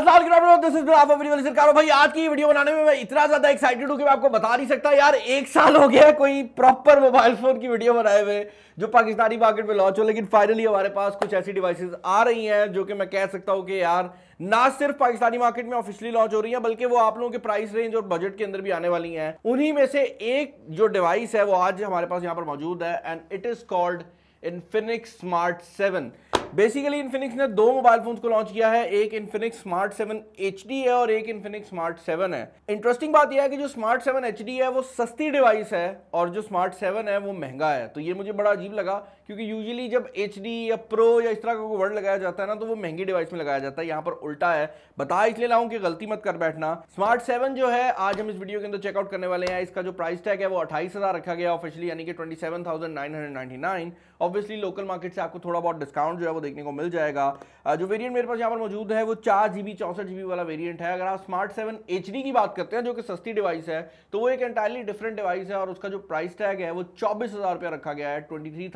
this is भाई आज की वीडियो बनाने में मैं इतना ज्यादा एक्साइटेड हूँ कि मैं आपको बता नहीं सकता यार एक साल हो गया कोई प्रॉपर मोबाइल फोन की वीडियो बनाए हुए जो पाकिस्तानी मार्केट में लॉन्च हो लेकिन फाइनली हमारे पास कुछ ऐसी डिवाइसेस आ रही हैं जो कि मैं कह सकता हूँ कि यार ना सिर्फ पाकिस्तानी मार्केट में ऑफिशियली लॉन्च हो रही है बल्कि वो आप लोगों के प्राइस रेंज और बजट के अंदर भी आने वाली हैं उन्हीं में से एक जो डिवाइस है वो आज हमारे पास यहाँ पर मौजूद है and it is called Infinix smart seven basically Infinix ने दो मोबाइल फोन को लॉन्च किया है एक इन्फिनिक्स स्मार्ट सेवन एच है और एक इन्फिनिक्स स्मार्ट सेवन है इंटरेस्टिंग बात यह है कि जो स्मार्ट सेवन एच है वो सस्ती डिवाइस है और जो स्मार्ट सेवन है वो महंगा है तो ये मुझे बड़ा अजीब लगा क्योंकि यूजली जब एच या प्रो या इस तरह का वर्ड लगाया जाता है ना तो वो महंगी डिवाइस में लगाया जाता है यहाँ पर उल्टा है बता इसलिए लाऊं कि गलती मत कर बैठना स्मार्ट सेवन जो है आज हम इस वीडियो के अंदर चेकआउट करने वाले हैं इसका जो प्राइस टैग है वो अट्ठाईस रखा गया ऑफिशियली यानी कि ट्वेंटी ऑब्वियसली लोकल मार्केट से आपको थोड़ा बहुत डिस्काउंट जो है वो देखने को मिल जाएगा जो वेरियंट मेरे पास यहाँ पर मौजूद है वो चार जीबी चौसठ जीबी वाला वेरियंट है अगर आप स्मार्ट सेवन एच की बात करते हैं जो कि सस्ती डिवाइस है तो वो एक एंटायरली डिफरेंट डिवाइस है और उसका जो प्राइस टैग है वो चौबीस रखा गया है ट्वेंटी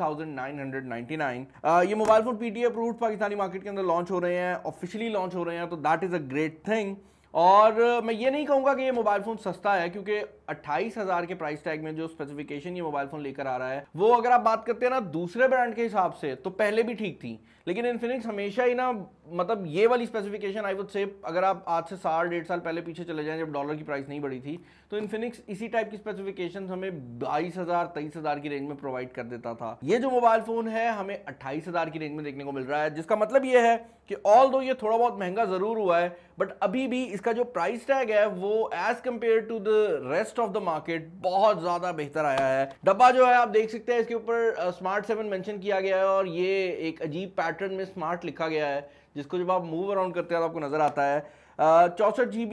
Uh, ये mobile phone PTA approved Pakistani market के अंदर लॉन्च हो रहे हैं ऑफिशियली लॉन्च हो रहे हैं तो that is a great thing और uh, मैं ये नहीं कहूँगा कि ये मोबाइल फ़ोन सस्ता है क्योंकि अट्ठाईस हजार के प्राइस टैग में जो स्पेसिफिकेशन ये मोबाइल फोन लेकर आ रहा है वो अगर आप बात करते हैं ना दूसरे ब्रांड के हिसाब से तो पहले भी ठीक थी लेकिन इन्फिनिक्स हमेशा ही ना मतलब ये वाली स्पेसिफिकेशन आई वुड से अगर आप आज से साल डेढ़ साल पहले पीछे चले जाएं जब डॉलर की प्राइस नहीं बढ़ी थी तो इन्फिनिक्स इसी टाइप की स्पेसिफिकेशन हमें बाईस हजार तेईस हजार की रेंज में प्रोवाइड कर देता था ये जो मोबाइल फोन है हमें अट्ठाईस हजार की रेंज में देखने को मिल रहा है जिसका मतलब ये है कि ऑल दो ये थोड़ा बहुत महंगा जरूर हुआ है बट अभी भी इसका जो प्राइस टैग है वो as compare to the rest rest of the market बहुत ज़्यादा बेहतर आया है डब्बा जो है आप देख सकते हैं इसके ऊपर स्मार्ट सेवन मेंशन किया गया है और ये एक अजीब पैटर्न में स्मार्ट लिखा गया है जिसको जब आप मूव अराउंड करते हैं तो आपको नज़र आता है चौंसठ जी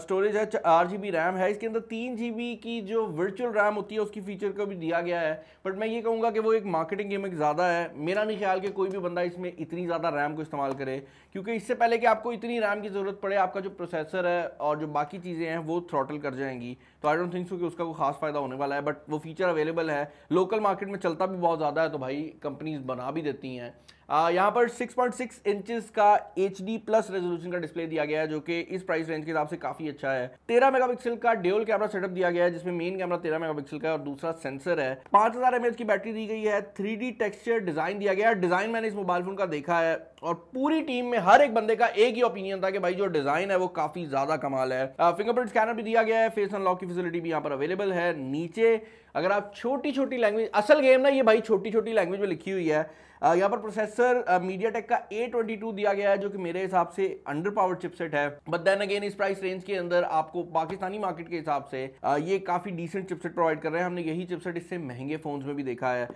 स्टोरेज है आठ जी रैम है इसके अंदर तीन जी की जो वर्चुअल रैम होती है उसकी फीचर को भी दिया गया है बट मैं ये कहूँगा कि वो एक मार्केटिंग गेम एक ज़्यादा है मेरा नहीं ख्याल कि कोई भी बंदा इसमें इतनी ज़्यादा रैम को इस्तेमाल करे क्योंकि इससे पहले कि आपको इतनी रैम की ज़रूरत पड़े आपका जो प्रोसेसर है और जो बाकी चीज़ें हैं वो थ्रॉटल कर जाएंगी तो आई डोंट थिंक सो कि उसका कोई खास फ़ायदा होने वाला है बट वो फीचर अवेलेबल है लोकल मार्केट में चलता भी बहुत ज़्यादा है तो भाई कंपनीज बना भी देती हैं यहाँ पर 6.6 इंचेस का एच प्लस रेजोल्यूशन का डिस्प्ले दिया गया है जो कि इस प्राइस रेंज के हिसाब से काफी अच्छा है तेरह मेगापिक्सल का डेल कैमरा सेटअप दिया गया है जिसमें मेन कैमरा तेरह मेगापिक्सल का और दूसरा सेंसर है पांच हजार की बैटरी दी गई है थ्री टेक्सचर डिजाइन दिया गया है डिजाइन मैंने इस मोबाइल फोन का देखा है और पूरी टीम में हर एक बंदे का एक ही ओपिनियन था कि भाई जो डिजाइन है वो काफी ज्यादा कमाल है फिंगरप्रिंट स्कैनर भी दिया गया है फेस अनलॉक की फैसिलिटी भी यहाँ पर अवेलेबल है नीचे अगर आप छोटी छोटी लैंग्वेज असल गेम ना ये भाई छोटी छोटी लैंग्वेज में लिखी हुई है यहाँ पर प्रोसेसर मीडिया टेक का ए दिया गया है जो कि मेरे हिसाब से अंडर पावर्ड चिपसेट है बट देन अगेन इस प्राइस रेंज के अंदर आपको पाकिस्तानी मार्केट के हिसाब से ये काफी डिसेंट चिपसेट प्रोवाइड कर रहे हैं हमने यही चिपसेट इससे महंगे फोन में भी देखा है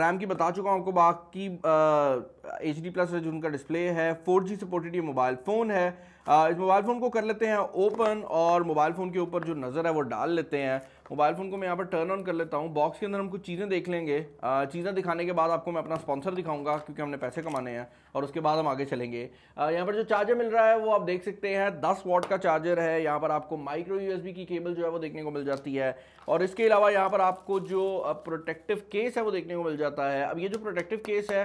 रैम की बता चुका हूँ आपको बाकी एच डी प्लस उनका डिस्प्ले है फोर जी सपोर्टेड ये मोबाइल फोन है इस मोबाइल फ़ोन को कर लेते हैं ओपन और मोबाइल फ़ोन के ऊपर जो नज़र है वो डाल लेते हैं मोबाइल फ़ोन को मैं यहाँ पर टर्न ऑन कर लेता हूँ बॉक्स के अंदर हम कुछ चीज़ें देख लेंगे चीज़ें दिखाने के बाद आपको मैं अपना स्पॉन्सर दिखाऊंगा क्योंकि हमने पैसे कमाने हैं और उसके बाद हम आगे चलेंगे यहाँ पर जो चार्जर मिल रहा है वो आप देख सकते हैं दस वॉट का चार्जर है यहाँ पर आपको माइक्रो यू की केबल जो है वो देखने को मिल जाती है और इसके अलावा यहाँ पर आपको जो प्रोटेक्टिव केस है वो देखने को मिल जाता है अब ये जो प्रोटेक्टिव केस है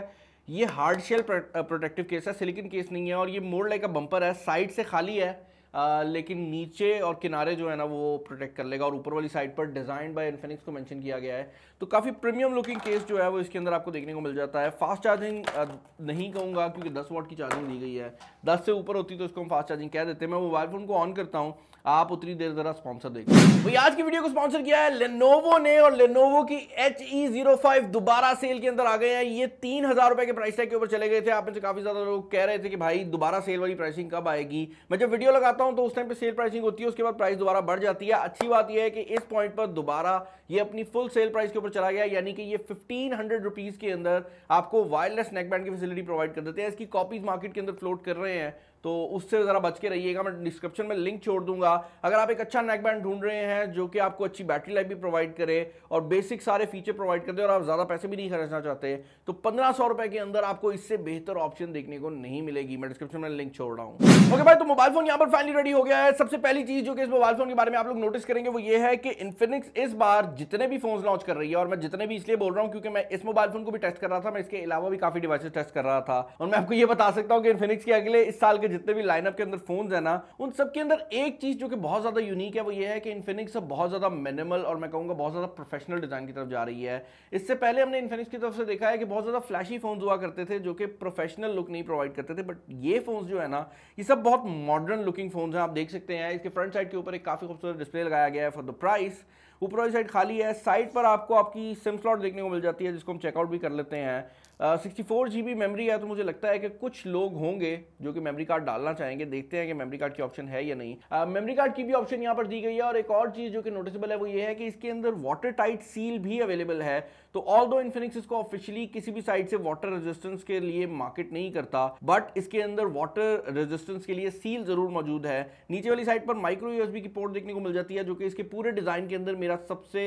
ये हार्ड शेल प्रोटेक्टिव केस है सिलिकन केस नहीं है और ये मोड़ लाइक का बम्पर है साइड से खाली है आ, uh, लेकिन नीचे और किनारे जो है ना वो प्रोटेक्ट कर लेगा और ऊपर वाली साइड पर डिजाइन बाय इन्फेनिक्स को मेंशन किया गया है तो काफ़ी प्रीमियम लुकिंग केस जो है वो इसके अंदर आपको देखने को मिल जाता है फास्ट चार्जिंग uh, नहीं कहूँगा क्योंकि 10 वॉट की चार्जिंग दी गई है 10 से ऊपर होती तो इसको हम फास्ट चार्जिंग कह देते हैं मैं मोबाइल फ़ोन को ऑन करता हूँ आप उतनी देर जरा स्पॉन्सर देखिए भाई आज की वीडियो को स्पॉन्सर किया है लेनोवो ने और लेनोवो की एच ई जीरो फाइव दोबारा सेल के अंदर आ गए हैं ये तीन हजार रुपए के प्राइस टैग के ऊपर चले गए थे आप में से काफी ज्यादा लोग कह रहे थे कि भाई दोबारा सेल वाली प्राइसिंग कब आएगी मैं जब वीडियो लगाता हूं तो उस टाइम पे सेल प्राइसिंग होती है उसके बाद प्राइस दोबारा बढ़ जाती है अच्छी बात यह है कि इस पॉइंट पर दोबारा ये अपनी फुल सेल प्राइस के ऊपर चला गया यानी कि ये फिफ्टीन हंड्रेड रुपीज के अंदर आपको वायरलेस नेकबैंड की फैसिलिटी प्रोवाइड कर देते हैं इसकी कॉपीज मार्केट के अंदर फ्लोट कर रहे हैं तो उससे ज़रा बच के रहिएगा मैं डिस्क्रिप्शन में लिंक छोड़ दूंगा अगर आप एक अच्छा नेक बैंड ढूंढ रहे हैं जो कि आपको अच्छी बैटरी लाइफ भी प्रोवाइड करे और बेसिक सारे फीचर प्रोवाइड करते दे और आप ज़्यादा पैसे भी नहीं खरीदना चाहते तो पंद्रह सौ रुपए के अंदर आपको इससे बेहतर ऑप्शन देखने को नहीं मिलेगी मैं डिस्क्रिप्शन में लिंक छोड़ रहा हूँ ओके भाई तो मोबाइल फोन यहाँ पर फाइनली रेडी हो गया है सबसे पहली चीज़ जो कि इस मोबाइल फोन के बारे में आप लोग नोटिस करेंगे वो ये है कि इन्फिनिक्स इस बार जितने भी फोन लॉन्च कर रही है और मैं जितने भी इसलिए बोल रहा हूँ क्योंकि मैं इस मोबाइल फोन को भी टेस्ट कर रहा था मैं इसके अलावा भी काफ़ी डिवाइसेस टेस्ट कर रहा था और मैं आपको ये बता सकता हूँ कि इन्फिनिक्स के अगले इस साल के जितने भी लाइनअप के अंदर फोन है ना उन सब के अंदर एक चीज जो कि बहुत ज्यादा यूनिक है वो ये है कि इन्फिनिक्स अब बहुत ज्यादा मिनिमल और मैं कहूंगा बहुत ज्यादा प्रोफेशनल डिजाइन की तरफ जा रही है इससे पहले हमने इन्फिनिक्स की तरफ से देखा है कि बहुत ज्यादा फ्लैशी फोन हुआ करते थे जो कि प्रोफेशनल लुक नहीं प्रोवाइड करते थे बट ये फोन जो है ना ये सब बहुत मॉडर्न लुकिंग फोन है आप देख सकते हैं इसके फ्रंट साइड के ऊपर एक काफी खूबसूरत डिस्प्ले लगाया गया है फॉर द प्राइस ऊपर वाली साइड खाली है साइड पर आपको आपकी सिम स्लॉट देखने को मिल जाती है जिसको हम चेकआउट भी कर लेते हैं sixty four G B memory है तो मुझे लगता है कि कुछ लोग होंगे जो कि मेमरी कार्ड डालना चाहेंगे देखते हैं कि मेमरी कार्ड की ऑप्शन है या नहीं मेमरी uh, कार्ड की भी ऑप्शन यहाँ पर दी गई है और एक और चीज़ जो कि नोटिसबल है वो ये है कि इसके अंदर वाटर टाइट सील भी अवेलेबल है तो ऑल दो इन्फिनिक्स इसको ऑफिशियली किसी भी साइड से वाटर रेजिस्टेंस के लिए मार्केट नहीं करता बट इसके अंदर वाटर रेजिस्टेंस के लिए सील ज़रूर मौजूद है नीचे वाली साइड पर माइक्रो यूएसबी की पोर्ट देखने को मिल जाती है जो कि इसके पूरे डिज़ाइन के अंदर मेरा सबसे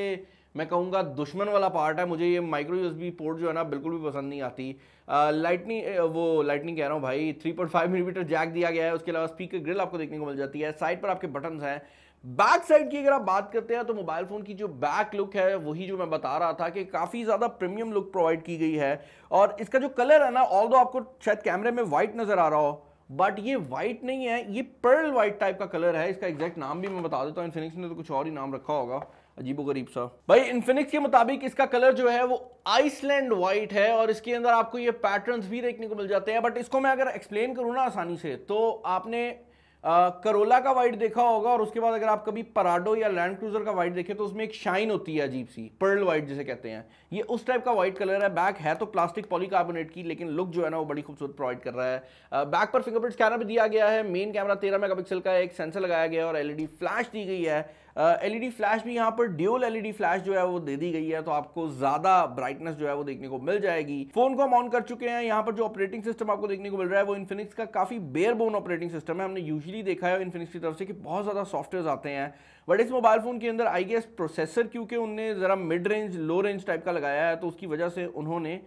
मैं कहूँगा दुश्मन वाला पार्ट है मुझे ये माइक्रो यूएसबी पोर्ट जो है ना बिल्कुल भी पसंद नहीं आती लाइटनिंग वो लाइटनिंग कह रहा हूँ भाई 3.5 मिलीमीटर जैक दिया गया है उसके अलावा स्पीकर ग्रिल आपको देखने को मिल जाती है साइड पर आपके बटन्स हैं बैक साइड की अगर आप बात करते हैं तो मोबाइल फ़ोन की जो बैक लुक है वही जो मैं बता रहा था कि काफ़ी ज़्यादा प्रीमियम लुक प्रोवाइड की गई है और इसका जो कलर है ना ऑल आपको शायद कैमरे में वाइट नज़र आ रहा हो बट ये वाइट नहीं है ये पर्ल वाइट टाइप का कलर है इसका एग्जैक्ट नाम भी मैं बता देता हूँ इन्फिनिक्स ने तो कुछ और ही नाम रखा होगा अजीबो गरीब सा भाई इन्फिनिक्स के मुताबिक इसका कलर जो है वो आइसलैंड वाइट है और इसके अंदर आपको ये पैटर्न्स भी देखने को मिल जाते हैं बट इसको मैं अगर एक्सप्लेन करूँ ना आसानी से तो आपने करोला का वाइट देखा होगा और उसके बाद अगर आप कभी पराडो या लैंड क्रूजर का वाइट देखें तो उसमें एक शाइन होती है अजीब सी पर्ल वाइट जिसे कहते हैं ये उस टाइप का वाइट कलर है बैक है तो प्लास्टिक पॉलीकार्बोनेट की लेकिन लुक जो है ना वो बड़ी खूबसूरत प्रोवाइड कर रहा है बैक पर फिंगरप्रिंट कैमरा भी दिया गया है मेन कैमरा तेरह मेगा का एक सेंसर लगाया गया है और एलईडी फ्लैश e दी गई है एलईडी फ्लैश भी यहाँ पर ड्यूल एलईडी फ्लैश जो है वो दे दी गई है तो आपको ज्यादा ब्राइटनेस जो है वो देखने को मिल जाएगी फोन को हम ऑन कर चुके हैं यहाँ पर जो ऑपरेटिंग सिस्टम आपको देखने को मिल रहा है वो इन्फिनिक्स का काफी बेयरबोन ऑपरेटिंग सिस्टम है हमने यूजली देखा है इन्फिनिक्स की तरफ से कि बहुत ज्यादा सॉफ्टवेयर आते हैं बट इस मोबाइल फोन के अंदर आई गेस प्रोसेसर क्योंकि उनने जरा mid range low range type का लगाया है तो उसकी वजह से उन्होंने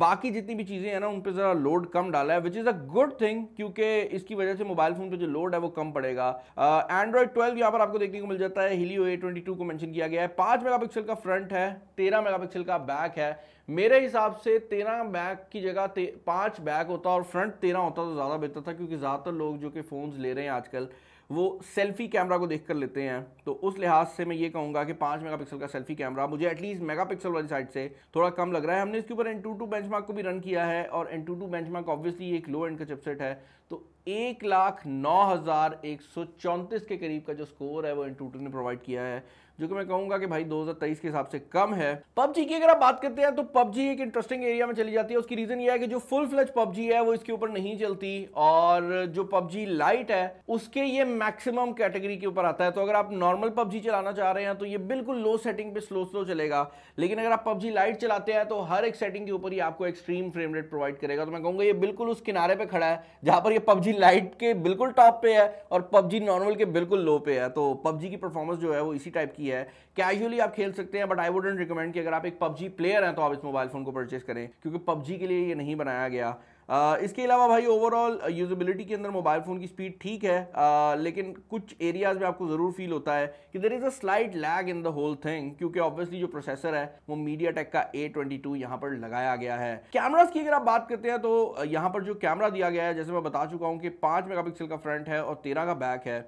बाकी जितनी भी चीज़ें हैं ना उन पर ज़रा लोड कम डाला है which is a good thing क्योंकि इसकी वजह से मोबाइल फ़ोन पे जो लोड है वो कम पड़ेगा एंड्रॉयड ट्वेल्व यहाँ पर आपको देखने को मिल जाता है हिलियो ए ट्वेंटी टू को मैंशन किया गया है पाँच मेगापिक्सल का फ्रंट है तेरह पिक्सल का बैक है मेरे हिसाब से तेरह बैक की जगह पाँच बैक होता और फ्रंट तेरह होता तो ज़्यादा बेहतर था क्योंकि ज़्यादातर लोग जो कि फोन ले रहे हैं आजकल वो सेल्फी कैमरा को देख कर लेते हैं तो उस लिहाज से मैं ये कहूँगा कि पाँच मेगापिक्सल का सेल्फी कैमरा मुझे एटलीस्ट मेगापिक्सल वाली साइड से थोड़ा कम लग रहा है हमने इसके ऊपर एन टू टू मार्क को भी रन किया है और AnTuTu mark obviously एक लो एंड का चिपसेट है तो एक लाख नौ हज़ार एक सौ चौंतीस के करीब का जो स्कोर है वो एन टू टू ने प्रोवाइड किया है जो कि मैं कहूंगा कि भाई 2023 के हिसाब से कम है पबजी की अगर आप बात करते हैं तो पबजी एक इंटरेस्टिंग एरिया में चली जाती है उसकी रीजन यह है कि जो फुल फ्लज पबजी है वो इसके ऊपर नहीं चलती और जो पबजी लाइट है उसके ये मैक्सिमम कैटेगरी के ऊपर आता है तो अगर आप नॉर्मल पबजी चलाना चाह रहे हैं तो ये बिल्कुल लो सेटिंग पे स्लो स्लो चलेगा लेकिन अगर आप पबजी लाइट चलाते हैं तो हर एक सेटिंग के ऊपर ही आपको एक्सट्रीम फ्रेम रेट प्रोवाइड करेगा तो मैं कहूंगा ये बिल्कुल उस किनारे पे खड़ा है जहां पर ये पबजी लाइट के बिल्कुल टॉप पे है और पबजी नॉर्मल के बिल्कुल लो पे है तो पबजी की परफॉर्मेंस जो है वो इसी टाइप की की है कैजुअली आप खेल सकते हैं बट आई वुडेंट रिकमेंड कि अगर आप एक पबजी प्लेयर हैं तो आप इस मोबाइल फ़ोन को परचेस करें क्योंकि पबजी के लिए ये नहीं बनाया गया आ, इसके अलावा भाई ओवरऑल यूजबिलिटी के अंदर मोबाइल फ़ोन की स्पीड ठीक है आ, लेकिन कुछ एरियाज़ में आपको ज़रूर फील होता है कि there is a slight lag in the whole thing क्योंकि ऑब्वियसली जो प्रोसेसर है वो मीडिया टेक का ए ट्वेंटी टू यहाँ पर लगाया गया है कैमराज की अगर आप बात करते हैं तो यहाँ पर जो कैमरा दिया गया है जैसे मैं बता चुका हूँ कि पाँच मेगा का फ्रंट है और तेरह का बैक है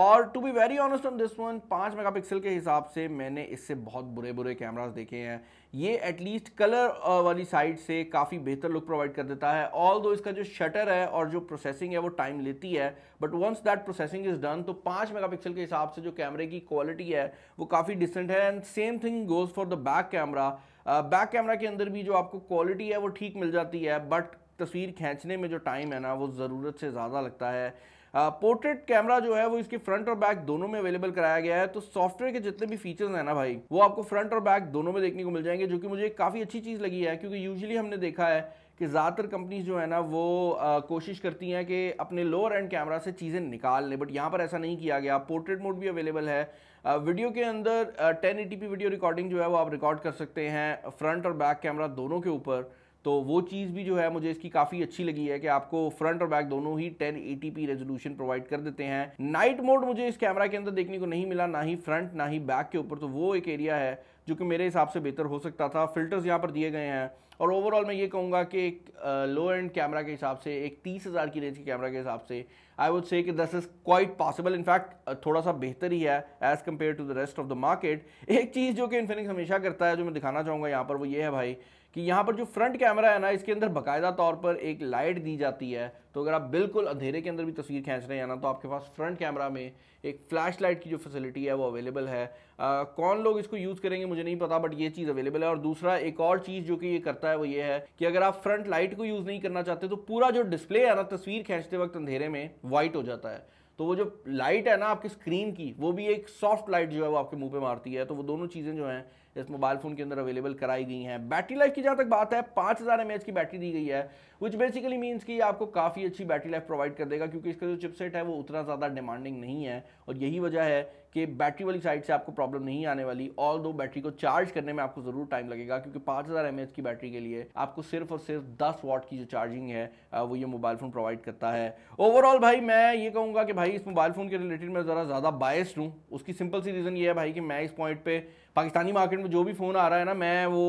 और to be very honest on this one पाँच पिक्सल के हिसाब से मैंने इससे बहुत बुरे बुरे कैमराज देखे हैं ये एटलीस्ट कलर वाली साइड से काफ़ी बेहतर लुक प्रोवाइड कर देता है ऑल दो इसका जो शटर है और जो प्रोसेसिंग है वो टाइम लेती है but once that processing is done तो पाँच मेगापिक्सल के हिसाब से जो कैमरे की क्वालिटी है वो काफ़ी डिसेंट है and same thing goes for the back camera back camera के अंदर भी जो आपको क्वालिटी है वो ठीक मिल जाती है बट तस्वीर खींचने में जो टाइम है ना वो ज़रूरत से ज़्यादा लगता है पोर्ट्रेट कैमरा जो है वो इसके फ्रंट और बैक दोनों में अवेलेबल कराया गया है तो सॉफ्टवेयर के जितने भी फीचर्स हैं ना भाई वो आपको फ्रंट और बैक दोनों में देखने को मिल जाएंगे जो कि मुझे काफ़ी अच्छी चीज़ लगी है क्योंकि यूजली हमने देखा है कि ज़्यादातर कंपनीज जो है ना वो आ, कोशिश करती हैं कि अपने लोअर एंड कैमरा से चीज़ें निकाल लें बट यहाँ पर ऐसा नहीं किया गया पोर्ट्रेट मोड भी अवेलेबल है आ, वीडियो के अंदर टेन वीडियो रिकॉर्डिंग जो है वो आप रिकॉर्ड कर सकते हैं फ्रंट और बैक कैमरा दोनों के ऊपर तो वो चीज़ भी जो है मुझे इसकी काफ़ी अच्छी लगी है कि आपको फ्रंट और बैक दोनों ही 1080p रेजोल्यूशन प्रोवाइड कर देते हैं नाइट मोड मुझे इस कैमरा के अंदर देखने को नहीं मिला ना ही फ्रंट ना ही बैक के ऊपर तो वो एक एरिया है जो कि मेरे हिसाब से बेहतर हो सकता था फिल्टर्स यहाँ पर दिए गए हैं और ओवरऑल मैं ये कहूँगा कि एक लो एंड कैमरा के हिसाब से एक तीस हज़ार की रेंज के कैमरा के हिसाब से आई वुड से कि दस इज़ क्वाइट पॉसिबल इनफैक्ट थोड़ा सा बेहतर ही है as compare to the rest of the market एक चीज़ जो कि इन्फिनिक्स हमेशा करता है जो मैं दिखाना चाहूँगा यहाँ पर वो ये है भाई कि यहाँ पर जो फ्रंट कैमरा है ना इसके अंदर बाकायदा तौर पर एक लाइट दी जाती है तो अगर आप बिल्कुल अंधेरे के अंदर भी तस्वीर खींच रहे हैं ना तो आपके पास फ्रंट कैमरा में एक फ्लैश लाइट की जो फैसिलिटी है वो अवेलेबल है आ, कौन लोग इसको यूज़ करेंगे मुझे नहीं पता बट ये चीज़ अवेलेबल है और दूसरा एक और चीज़ जो कि ये करता है वो ये है कि अगर आप फ्रंट लाइट को यूज़ नहीं करना चाहते तो पूरा जो डिस्प्ले है ना तस्वीर खींचते वक्त अंधेरे में वाइट हो जाता है तो वो जो लाइट है ना आपकी स्क्रीन की वो भी एक सॉफ्ट लाइट जो है वो आपके मुंह पे मारती है तो वो दोनों चीज़ें जो हैं इस मोबाइल फ़ोन के अंदर अवेलेबल कराई गई हैं बैटरी लाइफ की जहाँ तक बात है पाँच हज़ार एम की बैटरी दी गई है विच बेसिकली मीन्स कि आपको काफ़ी अच्छी बैटरी लाइफ प्रोवाइड कर देगा क्योंकि इसका जो चिपसेट है वो उतना ज़्यादा डिमांडिंग नहीं है और यही वजह है कि बैटरी वाली साइड से आपको प्रॉब्लम नहीं आने वाली ऑल दो बैटरी को चार्ज करने में आपको ज़रूर टाइम लगेगा क्योंकि पाँच हज़ार एम की बैटरी के लिए आपको सिर्फ और सिर्फ दस वॉट की जो चार्जिंग है वो ये मोबाइल फ़ोन प्रोवाइड करता है ओवरऑल भाई मैं ये कहूँगा कि भाई इस मोबाइल फ़ोन के रिलेटेड मैं ज़रा ज़्यादा बायस्ड हूँ उसकी सिंपल सी रीज़न ये है भाई कि मैं इस पॉइंट पर पाकिस्तानी मार्केट में जो भी फ़ोन आ रहा है ना मैं वो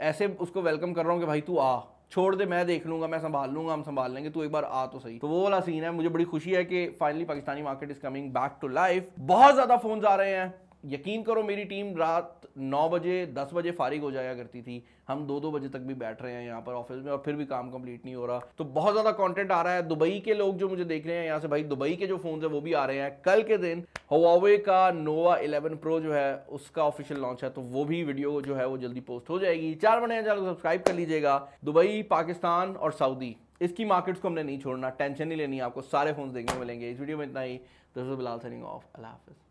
ऐसे उसको वेलकम कर रहा हूँ कि भाई तू आ छोड़ दे मैं देख लूंगा मैं संभाल लूंगा हम संभाल लेंगे तू एक बार आ तो सही तो वो वाला सीन है मुझे बड़ी खुशी है कि finally Pakistani market is coming back to life बहुत ज्यादा फोन आ रहे हैं यकीन करो मेरी टीम रात नौ बजे दस बजे फारिग हो जाया करती थी हम दो दो बजे तक भी बैठ रहे हैं यहाँ पर ऑफिस में और फिर भी काम कंप्लीट नहीं हो रहा तो बहुत ज़्यादा कंटेंट आ रहा है दुबई के लोग जो मुझे देख रहे हैं यहाँ से भाई दुबई के जो फ़ोन है वो भी आ रहे हैं कल के दिन हवावे का नोवा इलेवन प्रो जो है उसका ऑफिशियल लॉन्च है तो वो भी वीडियो जो है वो जल्दी पोस्ट हो जाएगी चार बने चैनल को सब्सक्राइब कर लीजिएगा दुबई पाकिस्तान और सऊदी इसकी मार्केट्स को हमने नहीं छोड़ना टेंशन नहीं लेनी आपको सारे फोन देखने मिलेंगे इस वीडियो में इतना ही दिस बिलाल सरिंग ऑफ अल्लाह हाफिज़